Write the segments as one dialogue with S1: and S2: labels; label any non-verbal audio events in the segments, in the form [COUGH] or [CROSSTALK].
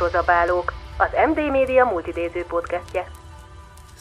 S1: Rozabálók, az MD Media multidéző podcastje.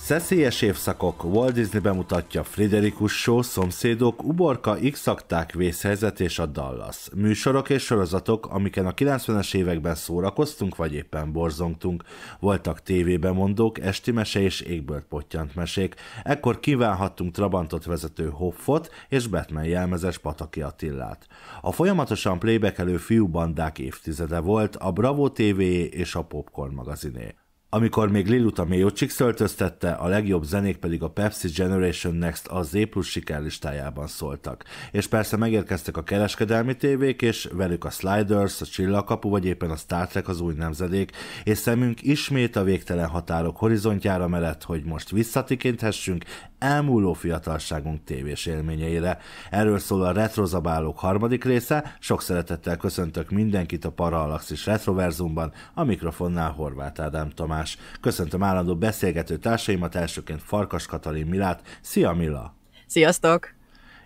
S2: Szeszélyes évszakok Walt Disney bemutatja Friderikus Show, Szomszédok, Uborka, X-akták, Vészhelyzet és a Dallas. Műsorok és sorozatok, amiken a 90-es években szórakoztunk vagy éppen borzongtunk. Voltak tévébemondók, esti mese és égbört pottyant mesék. Ekkor kívánhattunk Trabantot vezető Hoffot és Batman jelmezes Pataki Attillát. A folyamatosan playbekelő fiúbandák évtizede volt a Bravo TV és a Popcorn magaziné. Amikor még Lilut a Mayocsik szöltöztette, a legjobb zenék pedig a Pepsi Generation Next a Z plusz sikerlistájában szóltak. És persze megérkeztek a kereskedelmi tévék, és velük a Sliders, a Csillagkapu, vagy éppen a Star Trek az új nemzedék, és szemünk ismét a végtelen határok horizontjára mellett, hogy most visszatikinthessünk elmúló fiatalságunk tévés élményeire. Erről szól a Retrozabálók harmadik része. Sok szeretettel köszöntök mindenkit a Parallaxis Retroverzumban, a mikrofonnál Horváth Ádám Tamás. Köszöntöm állandó beszélgető társaimat, elsőként Farkas Katalin Milát. Szia Mila! Sziasztok!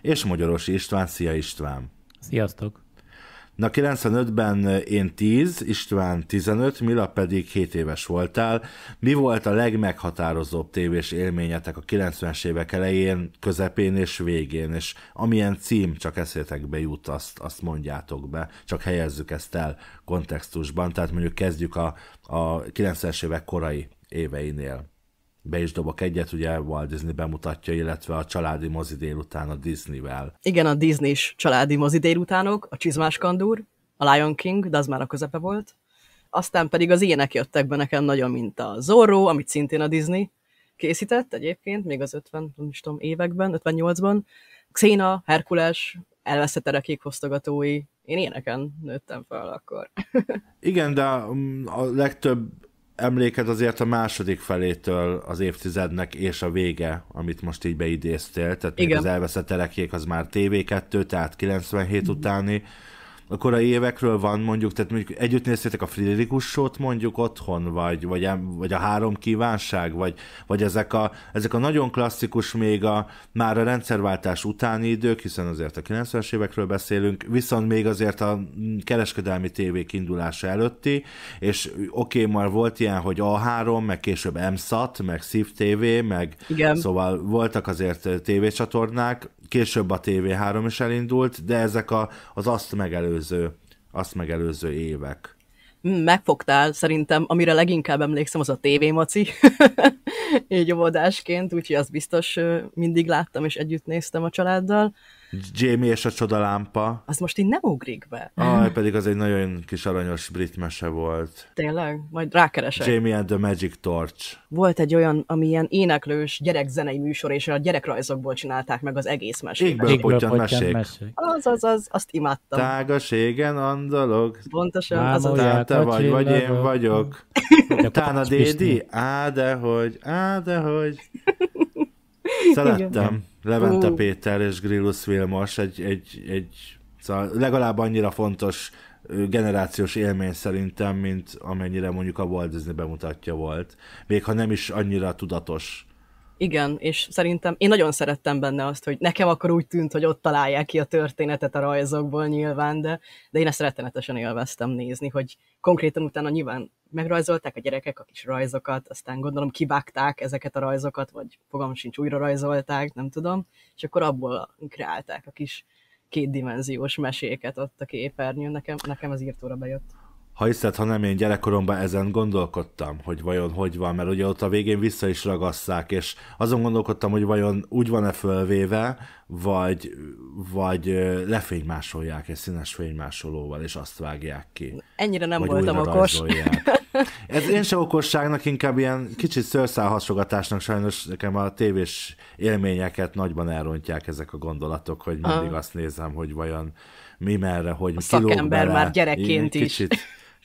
S2: És Magyarosi István. Szia István! Sziasztok! Na 95-ben eh, én 10, István 15, Mila pedig 7 éves voltál. Mi volt a legmeghatározóbb tévés élményetek a 90-es évek elején, közepén és végén, és amilyen cím csak eszétekbe jut, azt, azt mondjátok be, csak helyezzük ezt el kontextusban, tehát mondjuk kezdjük a, a 90-es évek korai éveinél be is dobok egyet, ugye Walt Disney bemutatja, illetve a családi mozi délután a Disneyvel.
S1: Igen, a Disney is családi mozi délutánok, a Csizmás Kandúr, a Lion King, de az már a közepe volt. Aztán pedig az ilyenek jöttek be nekem nagyon, mint a Zorro, amit szintén a Disney készített egyébként, még az 50, nem is tudom, években, 58-ban. Xena, Herkules, elveszett erekék hoztogatói, én ilyeneken nőttem fel akkor. [LAUGHS]
S2: Igen, de a legtöbb emléked azért a második felétől az évtizednek és a vége, amit most így beidéztél, tehát Igen. még az elveszett elekék az már TV2, tehát 97 mm-hmm. utáni, a korai évekről van mondjuk, tehát mondjuk együtt néztétek a Friderikus-sót mondjuk otthon, vagy, vagy, vagy a Három Kívánság, vagy, vagy ezek, a, ezek a nagyon klasszikus még a, már a rendszerváltás utáni idők, hiszen azért a 90-es évekről beszélünk, viszont még azért a kereskedelmi tévék indulása előtti, és oké, okay, már volt ilyen, hogy A3, meg később MSAT, meg Szív TV, meg Igen. szóval voltak azért tévécsatornák, később a TV3 is elindult, de ezek a, az azt megelőző, azt megelőző évek.
S1: Mm, megfogtál szerintem, amire leginkább emlékszem, az a TV Maci, [LAUGHS] így óvodásként, úgyhogy azt biztos mindig láttam és együtt néztem a családdal.
S2: Jamie és a csodalámpa.
S1: Az most így nem ugrik be. Aj,
S2: pedig az egy nagyon kis aranyos brit mese volt.
S1: Tényleg? Majd rákeresek. Jamie
S2: and the Magic Torch.
S1: Volt egy olyan, ami ilyen éneklős gyerekzenei műsor, és a gyerekrajzokból csinálták meg az egész mesét. Égből potyan mesék. Az, az, az, azt imádtam.
S2: Tágas égen andalog. Pontosan, Máma az a te vagy, vagy én vagyok. [LAUGHS] Tána dédi? Á, de hogy, á, de hogy. Szerettem. Igen. Levente uh. Péter és Grillus Vilmos egy, egy, egy szóval legalább annyira fontos generációs élmény szerintem, mint amennyire mondjuk a Walt Disney bemutatja volt. Még ha nem is annyira tudatos.
S1: Igen, és szerintem én nagyon szerettem benne azt, hogy nekem akkor úgy tűnt, hogy ott találják ki a történetet a rajzokból nyilván, de, de én ezt rettenetesen élveztem nézni, hogy konkrétan utána nyilván megrajzolták a gyerekek a kis rajzokat, aztán gondolom kivágták ezeket a rajzokat, vagy fogalmam sincs, újra rajzolták, nem tudom, és akkor abból kreálták a kis kétdimenziós meséket ott a képernyőn, nekem, nekem az írtóra bejött.
S2: Ha hiszed, ha nem, én gyerekkoromban ezen gondolkodtam, hogy vajon hogy van, mert ugye ott a végén vissza is ragasszák, és azon gondolkodtam, hogy vajon úgy van-e fölvéve, vagy, vagy lefénymásolják egy színes fénymásolóval, és azt vágják ki.
S1: Ennyire nem vagy voltam okos. [LAUGHS]
S2: Ez én se okosságnak, inkább ilyen kicsit szőrszálhasogatásnak sajnos nekem a tévés élményeket nagyban elrontják ezek a gondolatok, hogy mindig ah. azt nézem, hogy vajon mi merre, hogy a szakember bele. már gyerekként is. Kicsit,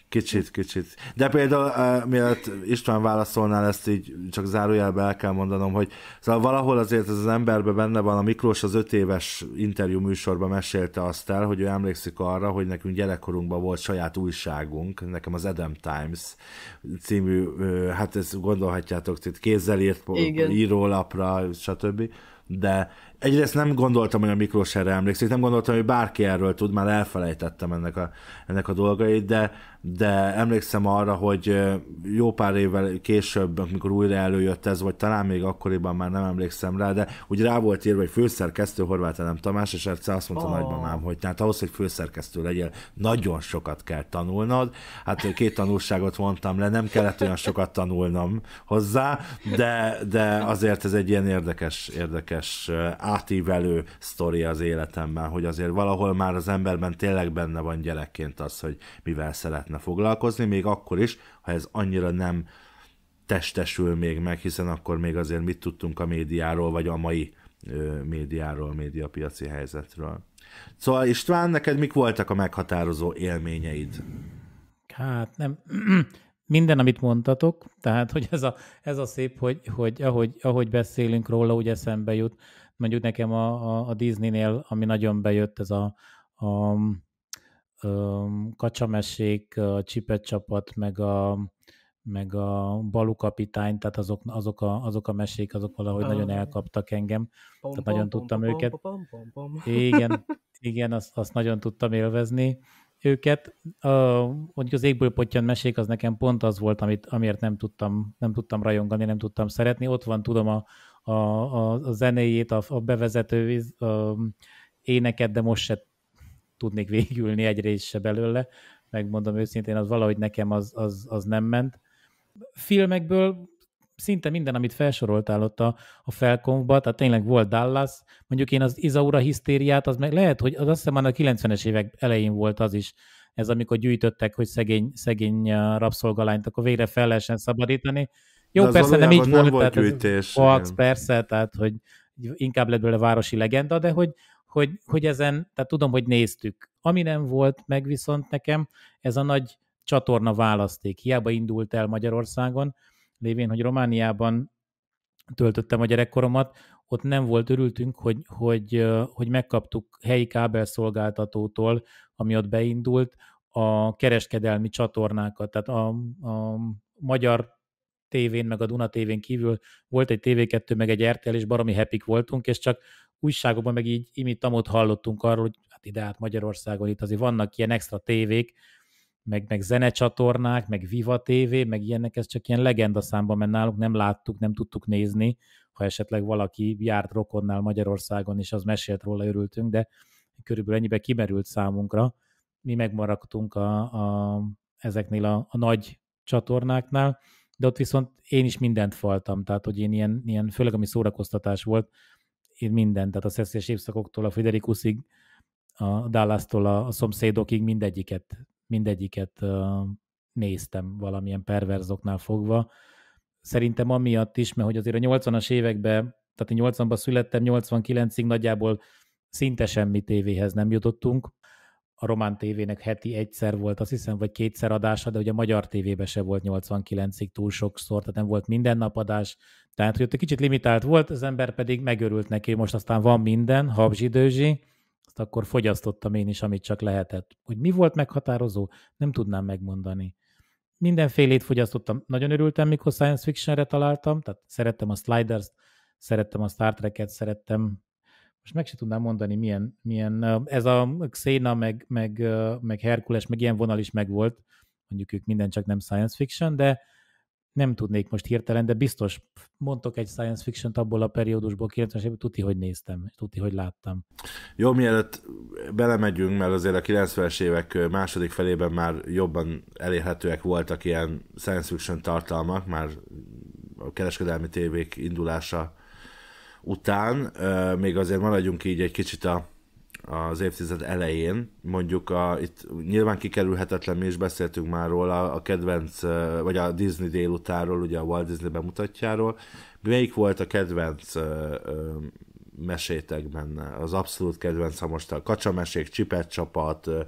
S2: Kicsit, kicsit. De például, eh, mielőtt István válaszolnál, ezt így csak zárójelbe el kell mondanom, hogy szóval valahol azért ez az emberben benne van, a Miklós az öt éves interjú műsorban mesélte azt el, hogy ő emlékszik arra, hogy nekünk gyerekkorunkban volt saját újságunk, nekem az Adam Times című, hát ezt gondolhatjátok, itt kézzel írt Igen. írólapra, stb. De egyrészt nem gondoltam, hogy a Miklós erre emlékszik, nem gondoltam, hogy bárki erről tud, már elfelejtettem ennek a, ennek a dolgait, de, de emlékszem arra, hogy jó pár évvel később, amikor újra előjött ez, vagy talán még akkoriban már nem emlékszem rá, de úgy rá volt írva, hogy főszerkesztő Horváth Elem Tamás, és egyszer azt mondta oh. nagymamám, hogy hát ahhoz, hogy főszerkesztő legyél, nagyon sokat kell tanulnod. Hát két tanulságot mondtam le, nem kellett olyan sokat tanulnom hozzá, de, de azért ez egy ilyen érdekes, érdekes átívelő sztori az életemben, hogy azért valahol már az emberben tényleg benne van gyerekként az, hogy mivel szeretne foglalkozni, még akkor is, ha ez annyira nem testesül még meg, hiszen akkor még azért mit tudtunk a médiáról, vagy a mai ö, médiáról, médiapiaci helyzetről. Szóval István, neked mik voltak a meghatározó élményeid?
S3: Hát nem, [CLEARS THROAT] minden, amit mondtatok, tehát hogy ez a, ez a szép, hogy, hogy ahogy, ahogy beszélünk róla, úgy eszembe jut mondjuk nekem a, a, a Disney-nél, ami nagyon bejött, ez a, a, a kacsamesék, a csipet csapat, meg a, meg a Balu kapitány, tehát azok, azok, a, azok a mesék, azok valahogy ah. nagyon elkaptak engem, pom, tehát nagyon pom, tudtam pom, őket. Pom, pom, pom, igen, [LAUGHS] igen azt, azt nagyon tudtam élvezni őket. A, mondjuk az égbolypottyan mesék, az nekem pont az volt, amit, amiért nem tudtam, nem tudtam rajongani, nem tudtam szeretni. Ott van, tudom, a, a, a, a zenéjét, a, a bevezető a, éneket, de most se tudnék végülni egy része belőle, megmondom őszintén, az valahogy nekem az, az, az nem ment. Filmekből szinte minden, amit felsoroltál ott a, a Felkomba, tehát tényleg volt Dallas, mondjuk én az Izaura hisztériát, az meg lehet, hogy az azt hiszem a 90-es évek elején volt az is, ez amikor gyűjtöttek, hogy szegény, szegény uh, rabszolgalányt, akkor végre fel lehessen szabadítani, jó, de persze, nem így volt, volt tehát volt, persze, tehát hogy inkább lett belőle városi legenda, de hogy, hogy, hogy ezen, tehát tudom, hogy néztük. Ami nem volt meg viszont nekem, ez a nagy csatorna választék. Hiába indult el Magyarországon, lévén, hogy Romániában töltöttem a gyerekkoromat, ott nem volt örültünk, hogy, hogy, hogy megkaptuk helyi kábelszolgáltatótól, ami ott beindult, a kereskedelmi csatornákat, tehát a, a magyar tévén, meg a Duna tévén kívül volt egy TV2, meg egy RTL, és baromi happy voltunk, és csak újságokban meg így imitamot hallottunk arról, hogy hát ide át Magyarországon itt azért vannak ilyen extra tévék, meg, meg zenecsatornák, meg Viva TV, meg ilyenek, ez csak ilyen legenda számban, mert náluk nem láttuk, nem tudtuk nézni, ha esetleg valaki járt rokonnál Magyarországon, és az mesélt róla, örültünk, de körülbelül ennyibe kimerült számunkra. Mi megmaradtunk a, a, ezeknél a, a nagy csatornáknál, de ott viszont én is mindent faltam, tehát hogy én ilyen, ilyen főleg ami szórakoztatás volt, én mindent, tehát a szeszélyes évszakoktól a Friderikusig, a Dallas-tól a, a szomszédokig mindegyiket, mindegyiket néztem valamilyen perverzoknál fogva. Szerintem amiatt is, mert hogy azért a 80-as években, tehát én 80-ban születtem, 89-ig nagyjából szinte semmi tévéhez nem jutottunk, a román tévének heti egyszer volt, azt hiszem, vagy kétszer adása, de ugye a magyar tévében se volt 89-ig túl sokszor, tehát nem volt minden nap adás, tehát hogy ott egy kicsit limitált volt, az ember pedig megörült neki, most aztán van minden, habzsidőzsi, azt akkor fogyasztottam én is, amit csak lehetett. Hogy mi volt meghatározó, nem tudnám megmondani. Mindenfélét fogyasztottam. Nagyon örültem, mikor science fictionre találtam, tehát szerettem a Sliders-t, szerettem a Star Trek-et, szerettem most meg se tudnám mondani, milyen, milyen ez a Xena, meg, meg, meg Herkules, meg ilyen vonal is megvolt, mondjuk ők minden csak nem science fiction, de nem tudnék most hirtelen, de biztos mondtok egy science fiction-t abból a periódusból, 90-es évben, tuti, hogy néztem, tuti, hogy láttam.
S2: Jó, mielőtt belemegyünk, mert azért a 90-es évek második felében már jobban elérhetőek voltak ilyen science fiction tartalmak, már a kereskedelmi tévék indulása után, még azért maradjunk így egy kicsit a, az évtized elején, mondjuk a, itt nyilván kikerülhetetlen, mi is beszéltünk már róla, a kedvenc, vagy a Disney délutáról, ugye a Walt Disney bemutatjáról, melyik volt a kedvenc ö, ö, mesétek benne, az abszolút kedvenc, ha most a kacsamesék, csipet csapat, ö,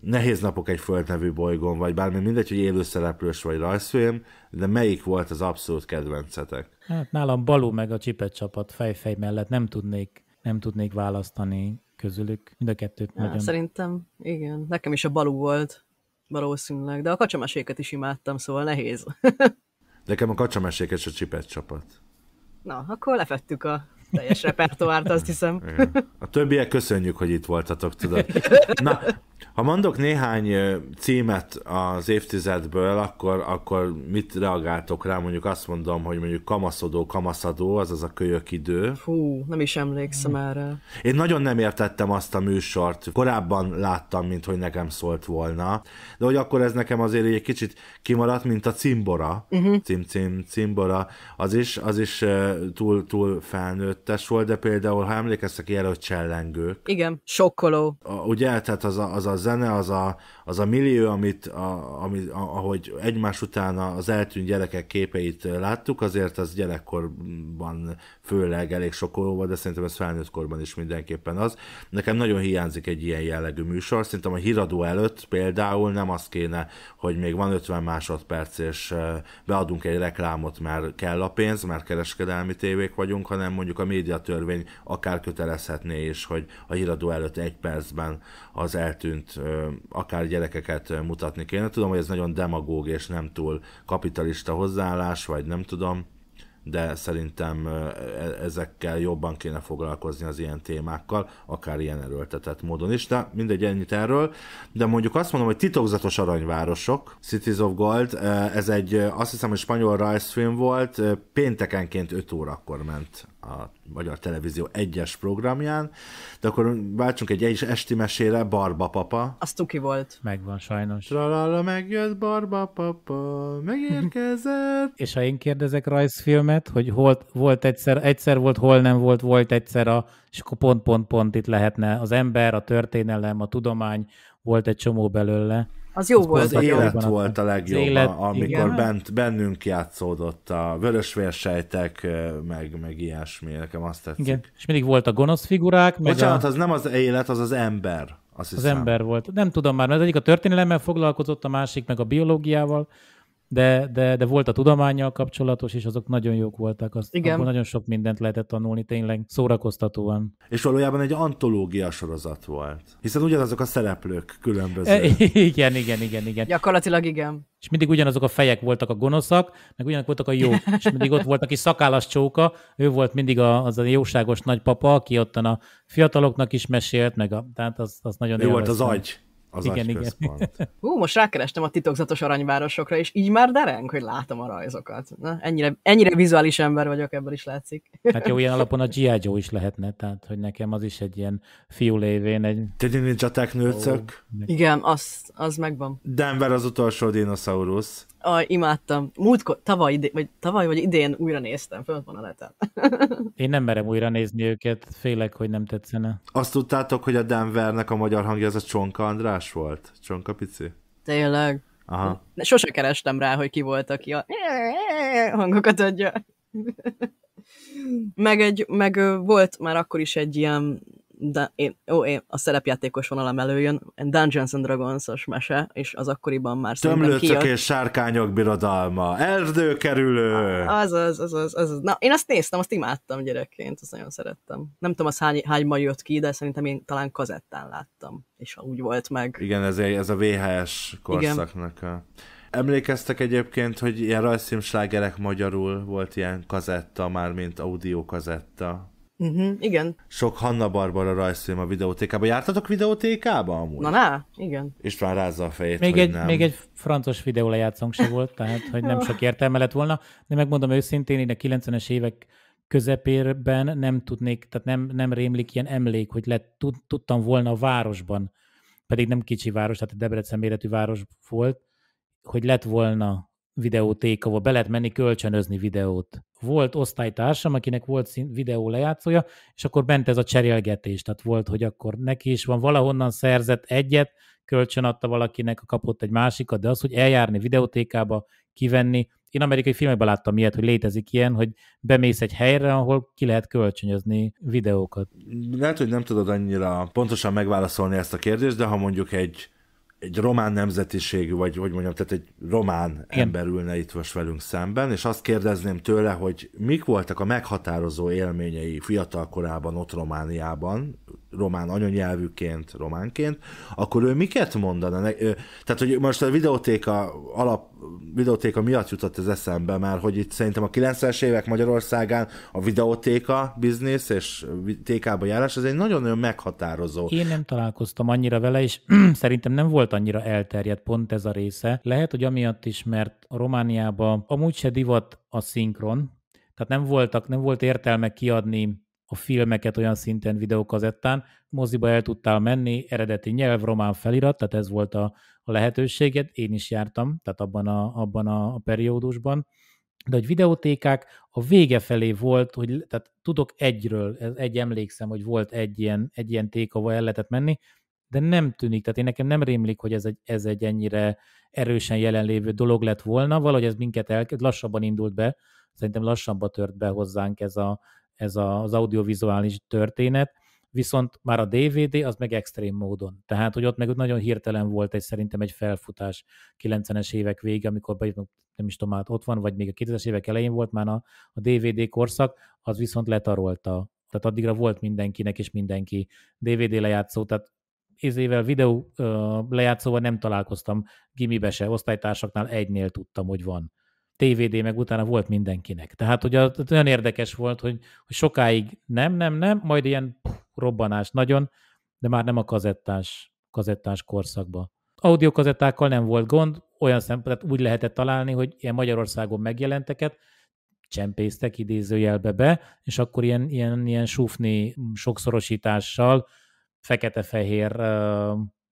S2: Nehéz napok egy földnevű bolygón, vagy bármi, mindegy, hogy élőszereplős vagy rajzfilm, de melyik volt az abszolút kedvencetek?
S3: Hát nálam Balú meg a Csipet csapat fejfej mellett nem tudnék, nem tudnék választani közülük. Mind a kettőt ja, nagyon...
S1: Szerintem, igen. Nekem is a Balú volt valószínűleg, de a kacsameséket is imádtam, szóval nehéz.
S3: [LAUGHS]
S2: Nekem a kacsamesék és a Csipet csapat.
S1: Na, akkor lefettük a teljes repertoárt, azt hiszem. Igen.
S2: A többiek köszönjük, hogy itt voltatok, tudod. [LAUGHS] Na, ha mondok néhány címet az évtizedből, akkor, akkor mit reagáltok rá? Mondjuk azt mondom, hogy mondjuk kamaszodó, kamaszadó, az a kölyök idő. Hú, nem is emlékszem hmm. erre. Én nagyon nem értettem azt a műsort. Korábban láttam, mint hogy nekem szólt volna. De hogy akkor ez nekem azért egy kicsit kimaradt, mint a cimbora. Uh-huh. Cim, cim, cimbora. Az is, az is túl, túl felnőttes volt, de például, ha emlékeztek, ilyen, hogy csellengők.
S1: Igen, sokkoló.
S2: A, ugye, tehát az a, az a zene, az a, az a millió, amit, a, ami, a, ahogy egymás után az eltűnt gyerekek képeit láttuk, azért az gyerekkorban főleg elég sok volt, de szerintem ez felnőtt korban is mindenképpen az. Nekem nagyon hiányzik egy ilyen jellegű műsor, szerintem a híradó előtt például nem az kéne, hogy még van 50 másodperc, és beadunk egy reklámot, mert kell a pénz, mert kereskedelmi tévék vagyunk, hanem mondjuk a médiatörvény akár kötelezhetné is, hogy a híradó előtt egy percben az eltűnt akár gyerekeket mutatni kéne. Tudom, hogy ez nagyon demagóg és nem túl kapitalista hozzáállás, vagy nem tudom, de szerintem e, ezekkel jobban kéne foglalkozni az ilyen témákkal, akár ilyen erőltetett módon is, de mindegy, ennyit erről. De mondjuk azt mondom, hogy Titokzatos Aranyvárosok, Cities of Gold, ez egy, azt hiszem, hogy spanyol rajzfilm volt, péntekenként 5 órakor ment a Magyar Televízió egyes programján, de akkor váltsunk egy esti mesére, Barba Papa.
S3: Az tuki volt. Megvan sajnos. Tralala, megjött Barba Papa, megérkezett. [LAUGHS] És ha én kérdezek rajzfilmet, hogy hol, volt egyszer, egyszer volt, hol nem volt, volt egyszer a, és akkor pont, pont, pont itt lehetne az ember, a történelem, a tudomány, volt egy csomó belőle. Az jó az volt. Az élet a volt a legjobb, élet, amikor igen.
S2: bent, bennünk játszódott a vörösvérsejtek, meg, meg ilyesmi, nekem azt tetszik. Igen.
S3: És mindig volt a gonosz figurák. Meg Bocsánat, a... az
S2: nem az élet, az az ember. Azt hiszem. az ember
S3: volt. Nem tudom már, mert egyik a történelemmel foglalkozott, a másik meg a biológiával, de, de, de volt a tudományjal kapcsolatos, és azok nagyon jók voltak. Azt, Igen. Abból nagyon sok mindent lehetett tanulni, tényleg szórakoztatóan.
S2: És valójában egy antológia sorozat volt. Hiszen ugyanazok a szereplők különböző. E, [LAUGHS]
S3: igen, igen, igen, igen.
S1: Gyakorlatilag igen.
S3: És mindig ugyanazok a fejek voltak a gonoszak, meg ugyanak voltak a jók. És mindig ott volt, aki szakállas csóka, ő volt mindig a, az a jóságos nagypapa, aki ottan a fiataloknak is mesélt, meg a, tehát az, az nagyon Ő volt az agy az igen, igen.
S1: [LAUGHS] Hú, most rákerestem a titokzatos aranyvárosokra, és így már dereng, hogy látom a rajzokat. Na, ennyire, ennyire vizuális ember vagyok, ebből is látszik. [LAUGHS] Hát jó, ilyen
S3: alapon a G.I. Joe is lehetne, tehát hogy nekem az is egy ilyen fiú lévén egy... Tényleg ninja nőcök.
S1: Oh, igen, az, az megvan. Denver
S3: az utolsó dinoszaurusz.
S1: A, imádtam. Múltkor, tavaly, idén, vagy tavaly vagy idén újra néztem, fönt van a neten.
S3: [LAUGHS] Én nem merem újra nézni őket, félek, hogy nem tetszene. Azt
S2: tudtátok, hogy a Denvernek a magyar hangja az a Csonka András volt? Csonka Pici?
S1: Tényleg? Aha. Sose kerestem rá, hogy ki volt, aki a hangokat adja. meg, egy, meg volt már akkor is egy ilyen de én, ó, én a szerepjátékos vonalam előjön, Dungeons and Dragons-os mese, és az akkoriban már Tömlőcök és
S2: sárkányok birodalma, erdőkerülő.
S1: Az, az, az, az, az, Na, én azt néztem, azt imádtam gyerekként, azt nagyon szerettem. Nem tudom, az hány, hány ma jött ki, de szerintem én talán kazettán láttam,
S2: és úgy volt meg. Igen, ez, ez a VHS korszaknak Igen. a... Emlékeztek egyébként, hogy ilyen rajzszímslágerek magyarul volt ilyen kazetta, mármint audio kazetta,
S1: Uh-huh, igen.
S2: Sok Hanna Barbara rajzfilm a videótékában. Jártatok videótékába amúgy? Na
S1: na, igen.
S2: István rázza a fejét, még egy, nem. Még egy
S3: francos videó lejátszónk se volt, tehát hogy nem sok értelme lett volna, de megmondom őszintén, én a 90-es évek közepérben nem tudnék, tehát nem, nem rémlik ilyen emlék, hogy lett, tud, tudtam volna a városban, pedig nem kicsi város, tehát a Debrecen méretű város volt, hogy lett volna videóték, ahol be lehet menni kölcsönözni videót. Volt osztálytársam, akinek volt videó lejátszója, és akkor bent ez a cserélgetés, tehát volt, hogy akkor neki is van valahonnan szerzett egyet, kölcsön adta valakinek, kapott egy másikat, de az, hogy eljárni videótékába, kivenni, én amerikai filmekben láttam ilyet, hogy létezik ilyen, hogy bemész egy helyre, ahol ki lehet kölcsönözni videókat.
S2: Lehet, hogy nem tudod annyira pontosan megválaszolni ezt a kérdést, de ha mondjuk egy egy román nemzetiségű, vagy hogy mondjam, tehát egy román Igen. ember ülne itt most velünk szemben, és azt kérdezném tőle, hogy mik voltak a meghatározó élményei fiatal korában ott Romániában, román anyanyelvűként, románként, akkor ő miket mondana? Tehát, hogy most a videótéka alap videótéka miatt jutott ez eszembe, mert hogy itt szerintem a 90-es évek Magyarországán a videótéka biznisz és tékába járás, ez egy nagyon-nagyon meghatározó. Én nem
S3: találkoztam annyira vele, és [CLEARS THROAT] szerintem nem volt annyira elterjedt pont ez a része. Lehet, hogy amiatt is, mert Romániában amúgy se divat a szinkron, tehát nem, voltak, nem volt értelme kiadni a filmeket olyan szinten videókazettán, moziba el tudtál menni, eredeti nyelv, román felirat, tehát ez volt a, a lehetőséged, én is jártam, tehát abban a, abban a, a periódusban, de hogy videótékák a vége felé volt, hogy tehát tudok egyről, egy emlékszem, hogy volt egy ilyen, egy ilyen téka, ahol el lehetett menni, de nem tűnik, tehát én nekem nem rémlik, hogy ez egy, ez egy ennyire erősen jelenlévő dolog lett volna, valahogy ez minket el, lassabban indult be, szerintem lassabban tört be hozzánk ez a, ez az audiovizuális történet, viszont már a DVD az meg extrém módon. Tehát, hogy ott meg nagyon hirtelen volt egy szerintem egy felfutás 90-es évek vége, amikor be, nem is tudom, hát ott van, vagy még a 2000-es évek elején volt már a, a DVD korszak, az viszont letarolta. Tehát addigra volt mindenkinek és mindenki DVD lejátszó, tehát ezével videó lejátszóval nem találkoztam gimibe se, osztálytársaknál egynél tudtam, hogy van. TVD meg utána volt mindenkinek. Tehát hogy az, olyan érdekes volt, hogy, hogy sokáig nem, nem, nem, majd ilyen robbanás nagyon, de már nem a kazettás, kazettás korszakba. Audiokazettákkal nem volt gond, olyan szempontot úgy lehetett találni, hogy ilyen Magyarországon megjelenteket csempésztek idézőjelbe be, és akkor ilyen, ilyen, ilyen súfni mm, sokszorosítással fekete-fehér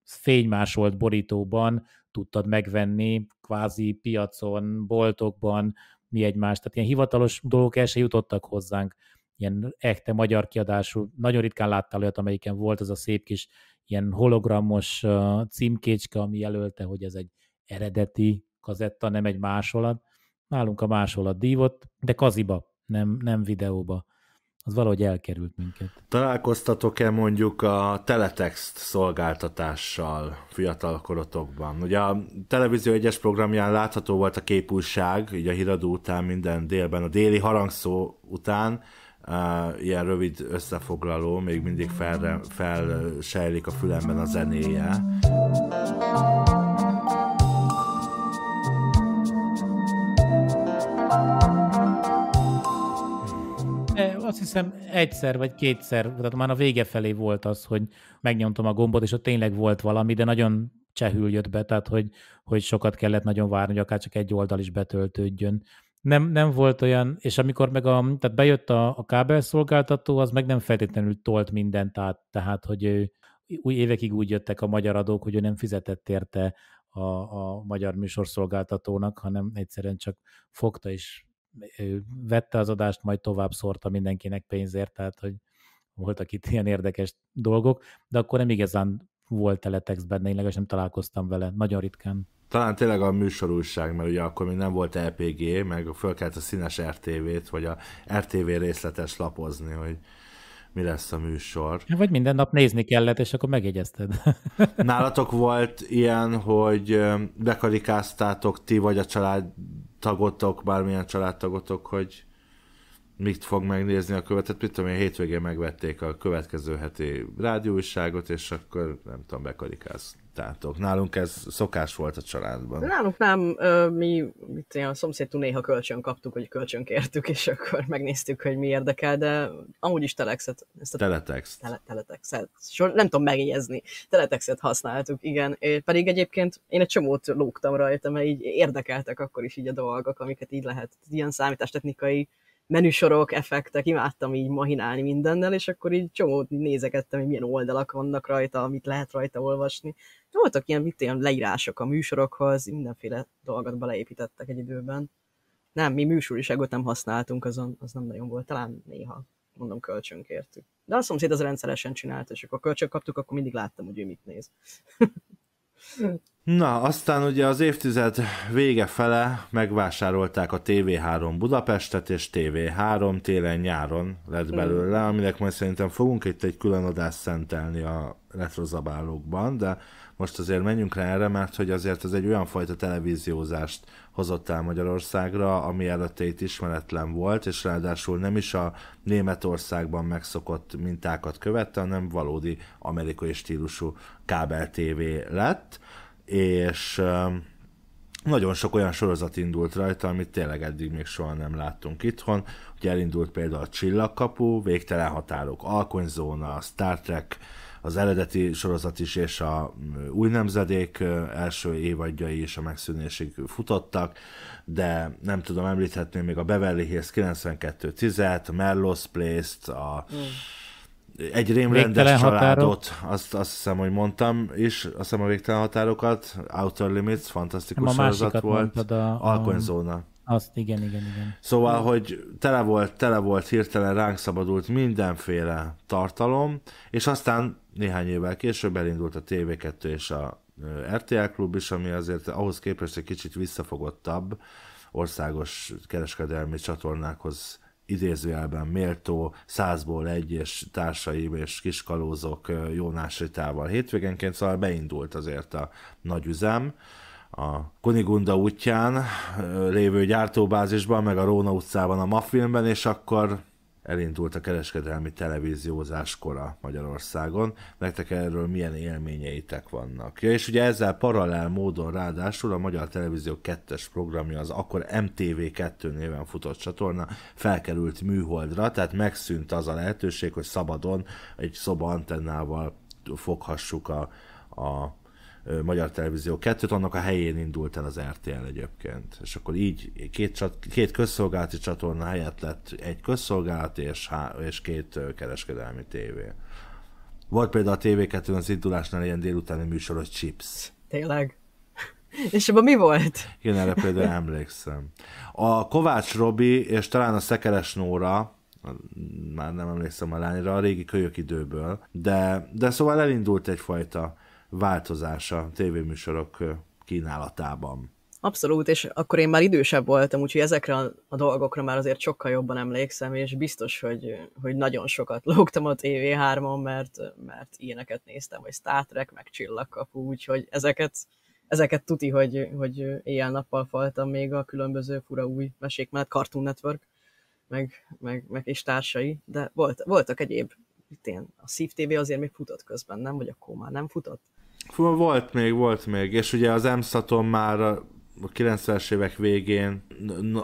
S3: fénymásolt borítóban tudtad megvenni kvázi piacon, boltokban, mi egymást, tehát ilyen hivatalos dolgok el se jutottak hozzánk, ilyen ekte magyar kiadású, nagyon ritkán láttál olyat, amelyiken volt az a szép kis ilyen hologramos címkécske, ami jelölte, hogy ez egy eredeti kazetta, nem egy másolat. Nálunk a másolat dívott, de kaziba, nem, nem videóba az valahogy elkerült minket.
S2: Találkoztatok-e mondjuk a teletext szolgáltatással korotokban? Ugye a Televízió egyes programján látható volt a képújság, így a híradó után minden délben, a déli harangszó után, uh, ilyen rövid összefoglaló, még mindig felsejlik fel a fülemben a zenéje.
S3: azt hiszem egyszer vagy kétszer, tehát már a vége felé volt az, hogy megnyomtam a gombot, és ott tényleg volt valami, de nagyon csehül jött be, tehát hogy, hogy sokat kellett nagyon várni, hogy akár csak egy oldal is betöltődjön. Nem, nem volt olyan, és amikor meg a, tehát bejött a, a kábelszolgáltató, az meg nem feltétlenül tolt mindent át, tehát hogy ő, új évekig úgy jöttek a magyar adók, hogy ő nem fizetett érte a, a magyar műsorszolgáltatónak, hanem egyszerűen csak fogta és vette az adást, majd tovább szórta mindenkinek pénzért, tehát hogy voltak itt ilyen érdekes dolgok, de akkor nem igazán volt teletextben, legalábbis nem találkoztam vele, nagyon ritkán.
S2: Talán tényleg a műsorúság, mert ugye akkor még nem volt LPG, meg kellett a színes RTV-t, vagy a RTV részletes lapozni, hogy mi lesz a műsor.
S3: vagy minden nap nézni kellett, és akkor megjegyezted.
S2: Nálatok volt ilyen, hogy bekarikáztátok ti vagy a család tagotok, bármilyen családtagotok, hogy mit fog megnézni a követet, mit tudom én, hétvégén megvették a következő heti rádióiságot és akkor nem tudom, bekarikáztam ittátok? Nálunk ez szokás volt a családban.
S1: Nálunk nem, mi mit a szomszédtól néha kölcsön kaptuk, hogy kölcsön kértük, és akkor megnéztük, hogy mi érdekel, de amúgy is telexet. Ezt a
S2: teletext.
S1: Tele, teletexet. Sor, nem tudom megjegyezni. Teletexet használtuk, igen. É, pedig egyébként én egy csomót lógtam rajta, mert így érdekeltek akkor is így a dolgok, amiket így lehet. Ilyen számítástechnikai menüsorok, effektek, imádtam így mahinálni mindennel, és akkor így csomót nézegettem, hogy milyen oldalak vannak rajta, amit lehet rajta olvasni. De voltak ilyen, mit, ilyen leírások a műsorokhoz, mindenféle dolgot beleépítettek egy időben. Nem, mi műsoriságot nem használtunk azon, az nem nagyon volt, talán néha, mondom, kölcsönkértük. De a szomszéd az rendszeresen csinált, és akkor kölcsön kaptuk, akkor mindig láttam, hogy ő mit néz. [LAUGHS]
S2: Na, aztán ugye az évtized vége fele megvásárolták a TV3 Budapestet, és TV3 télen-nyáron lett belőle, mm. aminek majd szerintem fogunk itt egy külön adást szentelni a retrozabálókban, de most azért menjünk rá erre, mert hogy azért ez egy olyan fajta televíziózást hozott el Magyarországra, ami előtte itt ismeretlen volt, és ráadásul nem is a Németországban megszokott mintákat követte, hanem valódi amerikai stílusú kábel TV lett és nagyon sok olyan sorozat indult rajta, amit tényleg eddig még soha nem láttunk itthon. Ugye elindult például a Csillagkapu, Végtelen Határok, Alkonyzóna, Star Trek, az eredeti sorozat is és a mm, új nemzedék első évadjai is a megszűnésig futottak, de nem tudom, említhetném még a Beverly Hills 92 et a Merlos Place-t, a... Mm egy rémrendes családot, azt, azt hiszem, hogy mondtam, és azt hiszem a végtelen határokat, Outer Limits, fantasztikus sorozat volt, a, Alkonyzóna.
S3: Azt, igen, igen, igen.
S2: Szóval, hogy tele volt, tele volt hirtelen ránk szabadult mindenféle tartalom, és aztán néhány évvel később elindult a TV2 és a RTL klub is, ami azért ahhoz képest egy kicsit visszafogottabb országos kereskedelmi csatornákhoz idézőjelben méltó, százból egy és társaim és kiskalózok Jónás Ritával hétvégenként, szóval beindult azért a nagy üzem a Kunigunda útján lévő gyártóbázisban, meg a Róna utcában a mafilmben, és akkor elindult a kereskedelmi televíziózás kora Magyarországon. Nektek erről milyen élményeitek vannak? Ja, és ugye ezzel paralel módon ráadásul a Magyar Televízió 2 programja az akkor MTV2 néven futott csatorna felkerült műholdra, tehát megszűnt az a lehetőség, hogy szabadon egy szoba antennával foghassuk a, a Magyar Televízió 2 annak a helyén indult el az RTL egyébként. És akkor így két, csat, két közszolgálati csatorna helyett lett egy közszolgálati és, há- és két kereskedelmi tévé. Volt például a tv 2 az indulásnál ilyen délutáni műsor, hogy Chips.
S1: Tényleg? [LAUGHS] És abban mi volt?
S2: Én erre például emlékszem. A Kovács Robi és talán a Szekeres Nóra, már nem emlékszem a lányra, a régi kölyök időből, de, de szóval elindult egyfajta változása tévéműsorok kínálatában.
S1: Abszolút, és akkor én már idősebb voltam, úgyhogy ezekre a dolgokra már azért sokkal jobban emlékszem, és biztos, hogy, hogy nagyon sokat [LAUGHS] lógtam a TV3-on, mert, mert ilyeneket néztem, hogy Star Trek, meg Csillagkapu, úgyhogy ezeket, ezeket tuti, hogy, hogy éjjel-nappal faltam még a különböző fura új mesék mellett, Cartoon Network, meg, meg, meg és társai, de volt, voltak egyéb, itt én, a Szív TV azért még futott közben, nem? Vagy akkor már nem futott?
S2: volt még, volt még, és ugye az Emszaton már a 90-es évek végén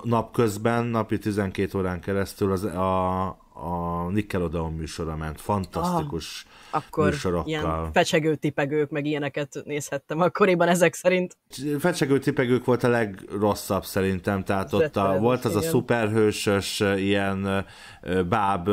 S2: napközben, napi 12 órán keresztül az, a, a Nickelodeon műsora ment, fantasztikus ah, akkor műsorokkal. ilyen
S1: fecsegő tipegők, meg ilyeneket nézhettem akkoriban ezek szerint.
S2: Fecsegő tipegők volt a legrosszabb szerintem, tehát ott a, volt az a szuperhősös ilyen báb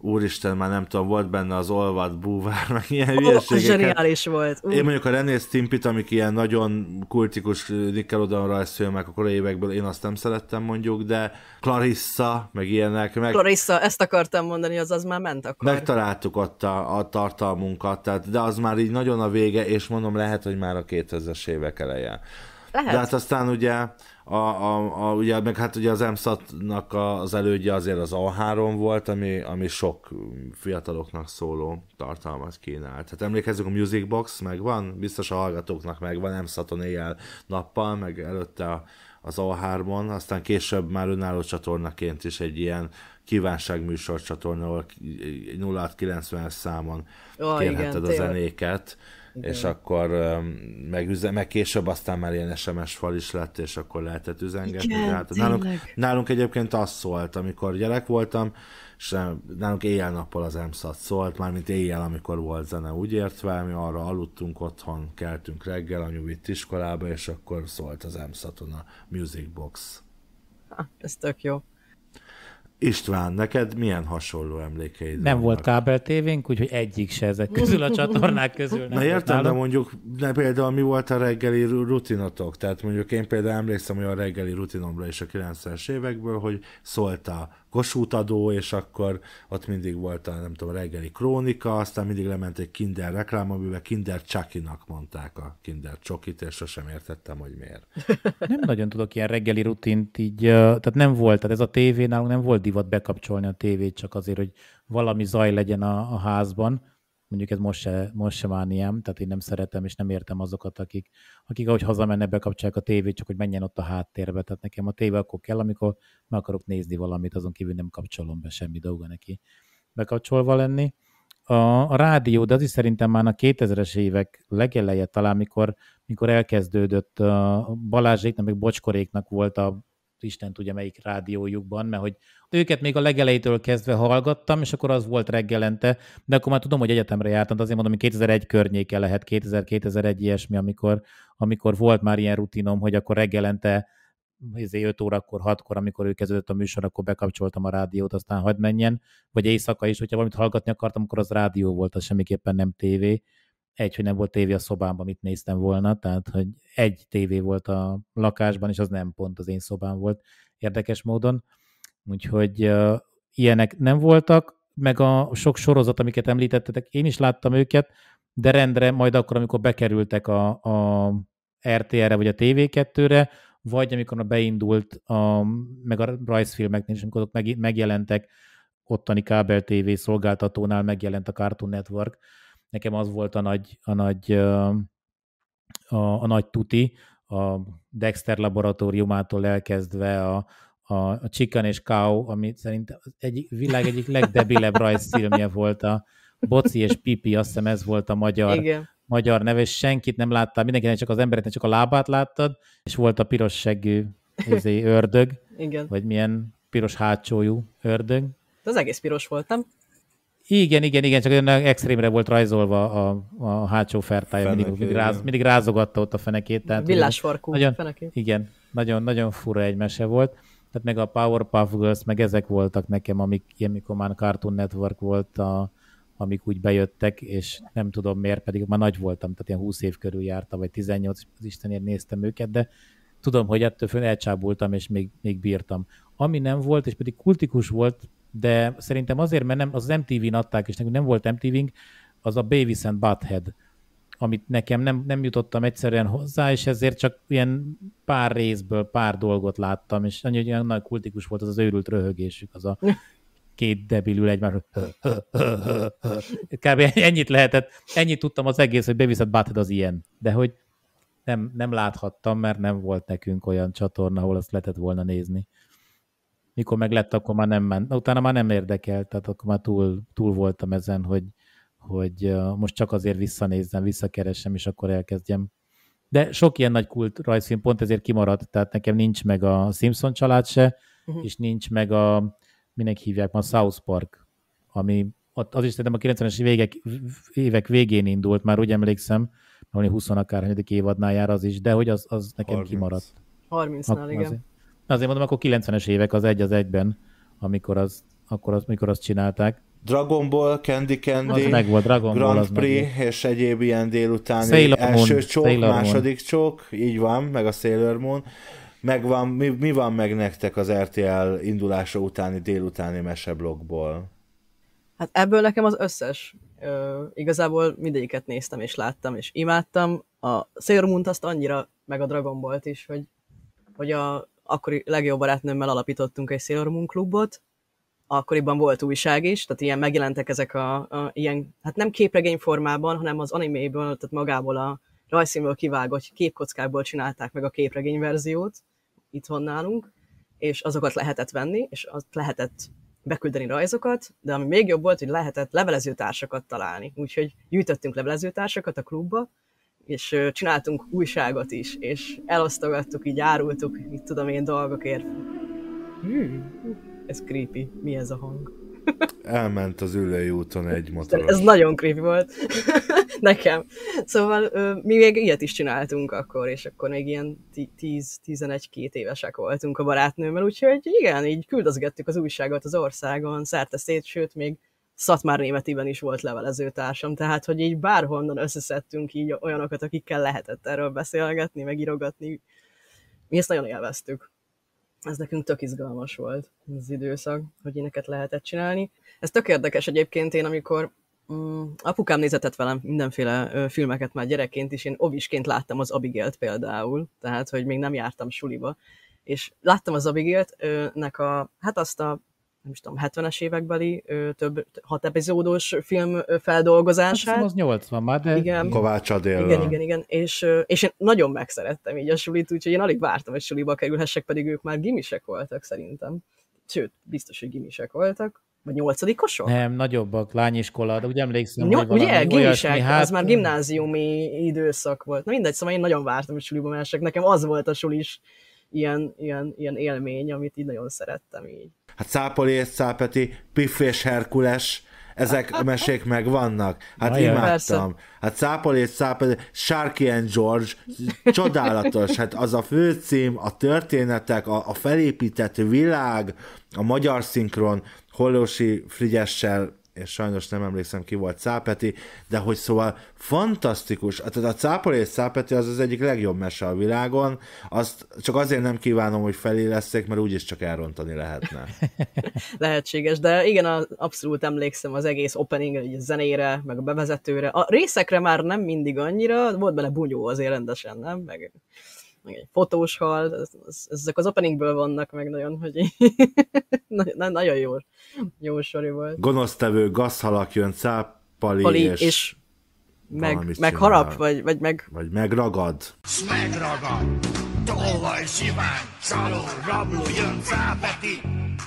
S2: úristen, már nem tudom, volt benne az olvad búvár, [LAUGHS] meg ilyen oh, hülyeségeket. Zseniális volt. Uh. Én mondjuk a René Stimpit, amik ilyen nagyon kultikus Nickelodeon rajzfilmek a korai évekből, én azt nem szerettem mondjuk, de Clarissa, meg ilyenek. Meg... Clarissa,
S1: ezt akartam mondani, az az már ment akkor.
S2: Megtaláltuk ott a, a tartalmunkat, tehát, de az már így nagyon a vége, és mondom, lehet, hogy már a 2000-es évek eleje. Lehet. De hát aztán ugye, a, a, a, ugye meg hát ugye az EMSZAT-nak az elődje azért az A3 volt, ami, ami sok fiataloknak szóló tartalmat kínált. Hát emlékezzük, a Music Box megvan, biztos a hallgatóknak megvan, EMSZAT-on éjjel nappal, meg előtte a, az A3-on, aztán később már önálló csatornaként is egy ilyen kívánságműsor csatorna, ahol 0 90 számon
S1: oh, kérheted igen, a zenéket
S2: és akkor megüze, meg később aztán már ilyen SMS fal is lett, és akkor lehetett üzengetni. Igen, hát, nálunk, nálunk egyébként az szólt, amikor gyerek voltam, és nálunk éjjel-nappal az EMSZAT szólt, mármint éjjel, amikor volt zene, úgy értve, mi arra aludtunk otthon, keltünk reggel, anyu vitt iskolába, és akkor szólt az EMSZATon a Music Box. Ha, ez tök jó. István, neked milyen hasonló emlékeid Nem vannak? volt kábel tévénk, úgyhogy egyik se ezek [LAUGHS] közül a csatornák közül. Nem Na értem, de mondjuk de például mi volt a reggeli rutinotok? Tehát mondjuk én például emlékszem olyan reggeli rutinomra is a 90-es évekből, hogy szólt a kosútadó, és akkor ott mindig volt a, nem tudom, a reggeli krónika, aztán mindig lement egy kinder reklám, amiben kinder csakinak mondták a kinder csokit, és sosem értettem, hogy miért.
S3: [LAUGHS] Nem nagyon tudok ilyen reggeli rutint így, tehát nem volt, tehát ez a tévé nálunk nem volt divat bekapcsolni a tévét csak azért, hogy valami zaj legyen a, a házban, mondjuk ez most se, most se mániám, tehát én nem szeretem és nem értem azokat, akik, akik ahogy hazamenne, bekapcsolják a tévét, csak hogy menjen ott a háttérbe. Tehát nekem a tévé akkor kell, amikor meg akarok nézni valamit, azon kívül nem kapcsolom be semmi dolga neki bekapcsolva lenni. A, a rádió, de az is szerintem már a 2000-es évek legeleje talán, mikor, mikor elkezdődött a Balázséknak, meg Bocskoréknak volt a Isten tudja melyik rádiójukban, mert hogy őket még a legelejétől kezdve hallgattam, és akkor az volt reggelente, de akkor már tudom, hogy egyetemre jártam, de azért mondom, hogy 2001 környéke lehet, 2000-2001 ilyesmi, amikor, amikor volt már ilyen rutinom, hogy akkor reggelente 5 izé órakor, 6-kor, amikor ő kezdődött a műsor, akkor bekapcsoltam a rádiót, aztán hagyd menjen, vagy éjszaka is, hogyha valamit hallgatni akartam, akkor az rádió volt, az semmiképpen nem tévé, egy, hogy nem volt tévé a szobámban, amit néztem volna, tehát hogy egy tévé volt a lakásban, és az nem pont az én szobám volt érdekes módon. Úgyhogy uh, ilyenek nem voltak, meg a sok sorozat, amiket említettetek, én is láttam őket, de rendre majd akkor, amikor bekerültek a, a RTR-re vagy a TV2-re, vagy amikor beindult, a, meg a rajzfilmeknél, és amikor ott meg, megjelentek, ottani kábel TV szolgáltatónál megjelent a Cartoon Network, nekem az volt a nagy, a nagy, a, a nagy tuti, a Dexter laboratóriumától elkezdve a, a, a Chicken és Cow, ami szerintem egy, világ egyik legdebilebb [LAUGHS] rajzfilmje volt, a Boci és Pipi, azt hiszem ez volt a magyar, Igen. magyar neve, és senkit nem láttál, mindenkinek csak az embereknek csak a lábát láttad, és volt a piros seggű izé, [LAUGHS] ördög, Igen. vagy milyen piros hátsójú ördög.
S1: De az egész piros volt, nem?
S3: Igen, igen, igen, csak olyan extrémre volt rajzolva a, a hátsó fertája, mindig, mindig, ráz, mindig rázogatta ott a fenekét. Tehát Villásfarkú nagyon, fenekét. Igen, nagyon, nagyon fura egy mese volt. Tehát meg a Powerpuff Girls, meg ezek voltak nekem, amik, amikor már Cartoon Network volt, a, amik úgy bejöttek, és nem tudom miért, pedig már nagy voltam, tehát ilyen 20 év körül jártam, vagy 18, az Istenért néztem őket, de tudom, hogy ettől föl elcsábultam, és még, még bírtam. Ami nem volt, és pedig kultikus volt de szerintem azért, mert nem, az MTV-n adták, és nekünk nem volt MTV-nk, az a Beavis and Butthead, amit nekem nem, nem jutottam egyszerűen hozzá, és ezért csak ilyen pár részből pár dolgot láttam, és annyi, hogy olyan nagy kultikus volt az az őrült röhögésük, az a két debilül egymásra. Kb. ennyit lehetett, ennyit tudtam az egész, hogy Beavis and Butthead az ilyen, de hogy nem, nem láthattam, mert nem volt nekünk olyan csatorna, ahol azt lehetett volna nézni mikor meg lett, akkor már nem ment. Utána már nem érdekelt, tehát akkor már túl, túl voltam ezen, hogy, hogy most csak azért visszanézzem, visszakeressem, és akkor elkezdjem. De sok ilyen nagy kult rajzfilm pont ezért kimaradt, tehát nekem nincs meg a Simpson család se, uh-huh. és nincs meg a, minek hívják ma, South Park, ami az is szerintem a 90-es évek, évek végén indult, már úgy emlékszem, hogy 20 akárhanyadik évadnál jár az is, de hogy az, az nekem 30. kimaradt. 30-nál, igen. Azért. Azért mondom, akkor 90-es évek az egy az egyben, amikor, az, akkor az, amikor azt csinálták.
S2: Dragon Ball, Candy Candy, az meg volt, Dragon Grand Ball, Prix meg. és egyéb ilyen délutáni Sailor Moon, első csók, Sailor második Moon. csók, így van, meg a Sailor Moon. Meg van, mi, mi van meg nektek az RTL indulása utáni délutáni meseblogból?
S1: Hát ebből nekem az összes. Ö, igazából mindegyiket néztem és láttam és imádtam. A Sailor Moon-t azt annyira, meg a Dragon Ball-t is, hogy, hogy a akkori legjobb barátnőmmel alapítottunk egy Sailor Moon klubot, akkoriban volt újság is, tehát ilyen megjelentek ezek a, a ilyen, hát nem képregény formában, hanem az animéből, tehát magából a rajszínből kivágott képkockákból csinálták meg a képregény verziót itthon nálunk, és azokat lehetett venni, és azt lehetett beküldeni rajzokat, de ami még jobb volt, hogy lehetett levelezőtársakat találni. Úgyhogy gyűjtöttünk levelezőtársakat a klubba, és csináltunk újságot is, és elosztogattuk, így árultuk, mit tudom én, dolgokért. Hmm. Ez creepy. Mi ez a hang?
S2: Elment az ülői úton egy motor. Ez
S1: nagyon creepy volt. [LAUGHS] Nekem. Szóval mi még ilyet is csináltunk akkor, és akkor még ilyen 10-11-2 évesek voltunk a barátnőmmel, úgyhogy igen, így küldözgettük az újságot az országon, szerte szét, sőt, még Szatmár Németiben is volt levelező társam, tehát hogy így bárhonnan összeszedtünk így olyanokat, akikkel lehetett erről beszélgetni, meg írogatni. Mi ezt nagyon élveztük. Ez nekünk tök izgalmas volt az időszak, hogy éneket lehetett csinálni. Ez tök érdekes egyébként én, amikor mm, apukám nézetett velem mindenféle ö, filmeket már gyerekként is, én ovisként láttam az Abigail például, tehát hogy még nem jártam suliba, és láttam az Abigélt, nek a, hát azt a nem is tudom, 70-es évekbeli több hat epizódos film feldolgozását. Hát, az 80 már, de igen. Kovács Adél. Igen, igen, igen. És, és én nagyon megszerettem így a sulit, úgyhogy én alig vártam, hogy suliba kerülhessek, pedig ők már gimisek voltak szerintem. Sőt, biztos, hogy gimisek voltak. Vagy nyolcadikosok? Nem,
S3: nagyobbak, lányiskola, de úgy emlékszem, Nyol- hogy Ugye, gimisek, hát... ez már
S1: gimnáziumi időszak volt. Na mindegy, szóval én nagyon vártam, hogy suliba mások. Nekem az volt a sulis ilyen, ilyen, ilyen élmény, amit így nagyon szerettem így.
S2: Hát Szápoli és Szápeti, Piff és Herkules, ezek a mesék meg vannak. Hát Na, imádtam. Persze. Hát Szápoli és Szápeti, Sharky and George, csodálatos. Hát az a főcím, a történetek, a, a felépített világ, a magyar szinkron, Hollósi Frigyessel és sajnos nem emlékszem ki volt Szápeti, de hogy szóval fantasztikus, tehát a Cápol és Szápeti az az egyik legjobb mese a világon, azt csak azért nem kívánom, hogy leszek, mert úgyis csak elrontani lehetne.
S1: [LAUGHS] Lehetséges, de igen, abszolút emlékszem az egész opening a zenére, meg a bevezetőre. A részekre már nem mindig annyira, volt bele bunyó azért rendesen, nem? Meg meg egy fotós hal, ez, ez, ezek az openingből vannak meg nagyon, hogy [LAUGHS] na, nagyon jó, jó sori volt.
S2: Gonosztevő gazhalak jön, cápali Pali és, és
S1: meg, meg harap,
S2: vagy, vagy meg... Vagy megragad.
S1: Megragad, tolvaj simán, csaló, rabló, jön cápeti,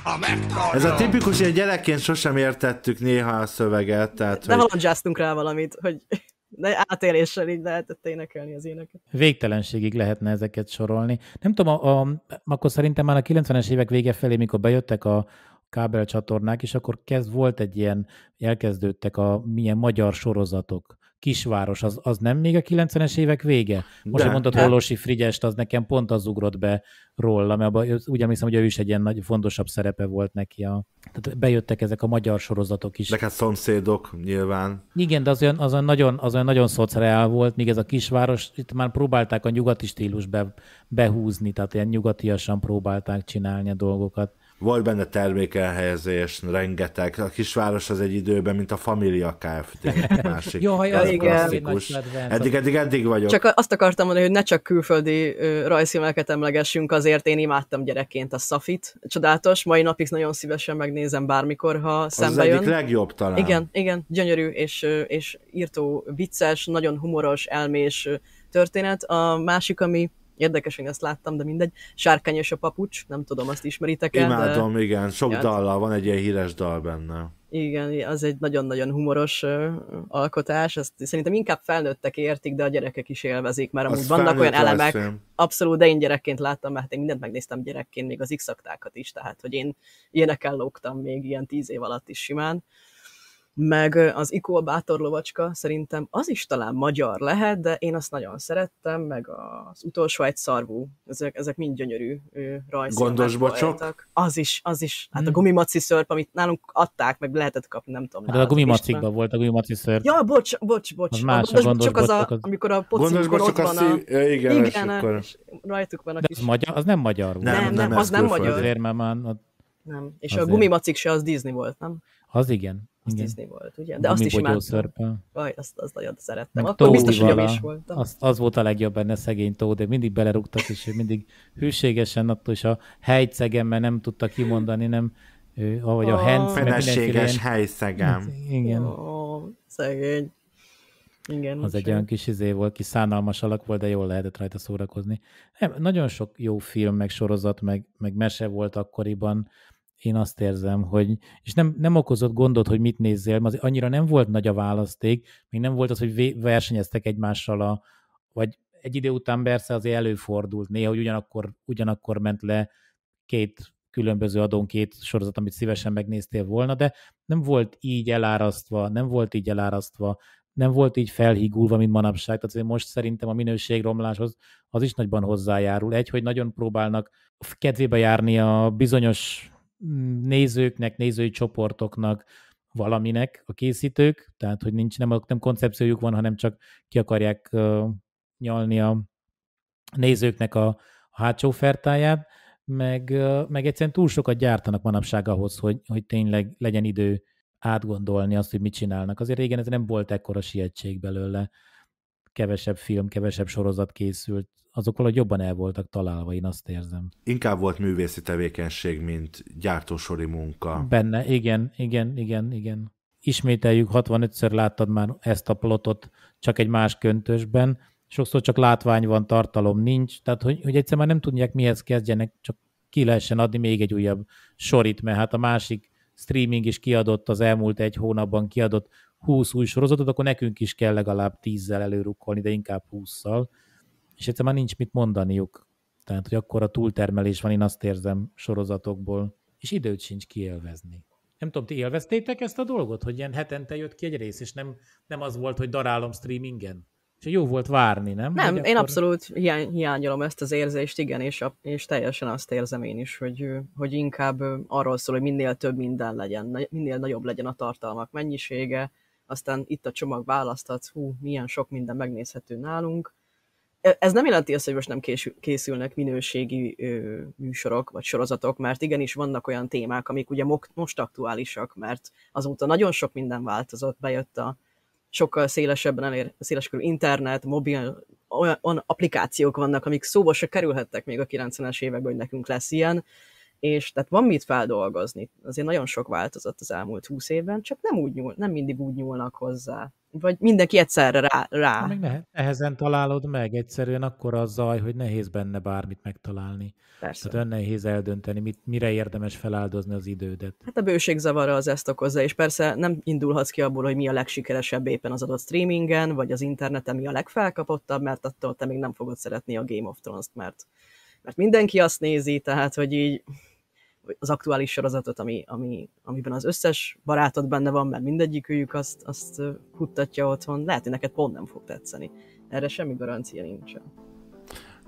S1: a megtartom. Ez a tipikus,
S2: hogy gyerekként sosem értettük néha a szöveget. Tehát, De hogy...
S1: halandzsáztunk rá valamit, hogy de átéléssel így lehetett énekelni az éneket.
S3: Végtelenségig lehetne ezeket sorolni. Nem tudom, a, a, akkor szerintem már a 90-es évek vége felé, mikor bejöttek a kábelcsatornák, és akkor kezd volt egy ilyen, elkezdődtek a milyen magyar sorozatok kisváros, az, az nem még a 90-es évek vége? Most, hogy mondtad Hollosi Frigyest, az nekem pont az ugrott be róla, mert abba, úgy emlékszem, hogy ő is egy ilyen nagy, fontosabb szerepe volt neki. A, tehát bejöttek ezek a magyar sorozatok is. Neked hát szomszédok nyilván. Igen, de az olyan, az olyan nagyon, az olyan nagyon szociál volt, míg ez a kisváros, itt már próbálták a nyugati stílus be, behúzni, tehát ilyen nyugatiasan próbálták csinálni a dolgokat
S2: volt benne termékelhelyezés, rengeteg. A kisváros az egy időben, mint a Familia Kft. [LAUGHS] Másik. Jó, ha jaj, klasszikus. Eddig, eddig, eddig vagyok. Csak
S1: azt akartam mondani, hogy ne csak külföldi rajzfilmeket emlegessünk, azért én imádtam gyerekként a Safit. Csodálatos, mai napig nagyon szívesen megnézem bármikor, ha szembe az jön. Az egyik legjobb talán. Igen, igen, gyönyörű és, és írtó vicces, nagyon humoros, elmés történet. A másik, ami Érdekes, hogy azt láttam, de mindegy. Sárkány és a papucs, nem tudom, azt ismeritek el. Imádom, de...
S2: igen, sok ját. dallal van egy ilyen híres dal benne.
S1: Igen, az egy nagyon-nagyon humoros uh, alkotás, ezt szerintem inkább felnőttek értik, de a gyerekek is élvezik, mert amúgy vannak olyan elemek, film. abszolút, de én gyerekként láttam, mert hát én mindent megnéztem gyerekként, még az x is, tehát hogy én ilyenekkel lógtam még ilyen tíz év alatt is simán meg az Ikó a bátor lovacska, szerintem az is talán magyar lehet, de én azt nagyon szerettem, meg az utolsó egy szarvú, ezek, ezek mind gyönyörű rajzok. Gondos bocsok? Az is, az is. Hát hmm. a gumimaci szörp, amit nálunk adták, meg lehetett kapni, nem tudom. De hát a gumimacikban
S3: volt a gumimaci szörp.
S1: Ja, bocs, bocs, bocs. Az más, a gondos, gondos csak az, a, az... amikor a gondos ott van a... Szív... Igen, igen a, és rajtuk van a kis... Az, magyar, az nem magyar volt. Nem, nem, nem az nem magyar. Azért,
S3: mert már nem. És azért. a
S1: gumimacik se az Disney volt, nem? Az igen
S3: az Igen. Disney volt, ugye? De azt is imádtam.
S1: Vaj, azt, azt nagyon szerettem. Meg Akkor biztos, hogy is volt. Az,
S3: az volt a legjobb benne, szegény Tó, de mindig belerúgtak, és mindig hűségesen attól is a helycegen, mert nem tudta kimondani, nem ő, ahogy a oh, Hans, meg helyszegem. Hát, igen.
S1: Oh, szegény. Igen, az egy olyan
S3: kis izé volt, kis szánalmas alak volt, de jól lehetett rajta szórakozni. Nem, nagyon sok jó film, meg sorozat, meg, meg mese volt akkoriban, én azt érzem, hogy, és nem, nem okozott gondot, hogy mit nézzél, mert annyira nem volt nagy a választék, még nem volt az, hogy versenyeztek egymással, a, vagy egy idő után persze azért előfordult néha, hogy ugyanakkor, ugyanakkor ment le két különböző adón két sorozat, amit szívesen megnéztél volna, de nem volt így elárasztva, nem volt így elárasztva, nem volt így felhigulva, mint manapság. Tehát most szerintem a minőség romláshoz az is nagyban hozzájárul. Egy, hogy nagyon próbálnak kedvébe járni a bizonyos nézőknek, nézői csoportoknak, valaminek a készítők, tehát hogy nincs, nem, nem koncepciójuk van, hanem csak ki akarják uh, nyalni a nézőknek a, a hátsó fertáját, meg, uh, meg egyszerűen túl sokat gyártanak manapság ahhoz, hogy, hogy tényleg legyen idő átgondolni azt, hogy mit csinálnak. Azért régen ez nem volt ekkora sietség belőle. Kevesebb film, kevesebb sorozat készült, azok valahogy jobban el voltak találva, én azt érzem.
S2: Inkább volt művészi tevékenység, mint gyártósori munka. Benne,
S3: igen, igen, igen, igen. Ismételjük, 65-ször láttad már ezt a plotot, csak egy más köntösben. Sokszor csak látvány van, tartalom nincs, tehát hogy, hogy egyszer már nem tudják mihez kezdjenek, csak ki lehessen adni még egy újabb sorit, mert hát a másik streaming is kiadott az elmúlt egy hónapban kiadott 20 új sorozatot, akkor nekünk is kell legalább 10-zel előrukkolni, de inkább 20-szal és egyszer már nincs mit mondaniuk. Tehát, hogy akkor a túltermelés van, én azt érzem sorozatokból, és időt sincs kielvezni. Nem tudom, ti élveztétek ezt a dolgot, hogy ilyen hetente jött ki egy rész, és nem, nem az volt, hogy darálom streamingen? És jó volt várni, nem? Nem, hogy én akkor...
S1: abszolút hiány, hiányolom ezt az érzést, igen, és, a, és teljesen azt érzem én is, hogy, hogy inkább arról szól, hogy minél több minden legyen, minél nagyobb legyen a tartalmak mennyisége, aztán itt a csomag választhatsz, hú, milyen sok minden megnézhető nálunk, E, ez nem jelenti azt, hogy most nem készülnek minőségi ö, műsorok vagy sorozatok, mert igenis vannak olyan témák, amik ugye most aktuálisak, mert azóta nagyon sok minden változott, bejött a sokkal szélesebben elér, széleskörű internet, mobil, olyan, olyan applikációk vannak, amik szóba se kerülhettek még a 90-es években, hogy nekünk lesz ilyen, és tehát van mit feldolgozni. Azért nagyon sok változott az elmúlt húsz évben, csak nem úgy nyúl, nem mindig úgy nyúlnak hozzá. Vagy mindenki egyszerre rá. rá. Még
S3: nehezen találod meg, egyszerűen akkor az zaj, hogy nehéz benne bármit megtalálni. Persze. Tehát olyan nehéz eldönteni, mit, mire érdemes feláldozni az idődet.
S1: Hát a bőség zavara az ezt okozza, és persze nem indulhatsz ki abból, hogy mi a legsikeresebb éppen az adott streamingen, vagy az interneten mi a legfelkapottabb, mert attól te még nem fogod szeretni a Game of Thrones-t, mert, mert mindenki azt nézi, tehát hogy így az aktuális sorozatot, ami, ami, amiben az összes barátod benne van, mert mindegyikőjük azt, azt huttatja otthon, lehet, hogy neked pont nem fog tetszeni. Erre semmi garancia nincsen.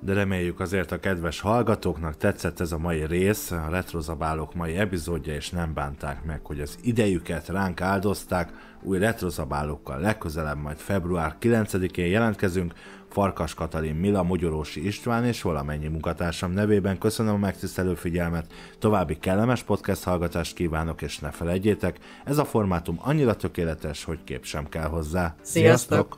S2: De reméljük azért a kedves hallgatóknak tetszett ez a mai rész, a Retrozabálók mai epizódja, és nem bánták meg, hogy az idejüket ránk áldozták. Új Retrozabálókkal legközelebb majd február 9-én jelentkezünk, Farkas Katalin Mila, Mogyorósi István és valamennyi munkatársam nevében köszönöm a megtisztelő figyelmet, további kellemes podcast hallgatást kívánok, és ne felejtjétek, ez a formátum annyira tökéletes, hogy kép sem kell hozzá. Sziasztok! Sziasztok!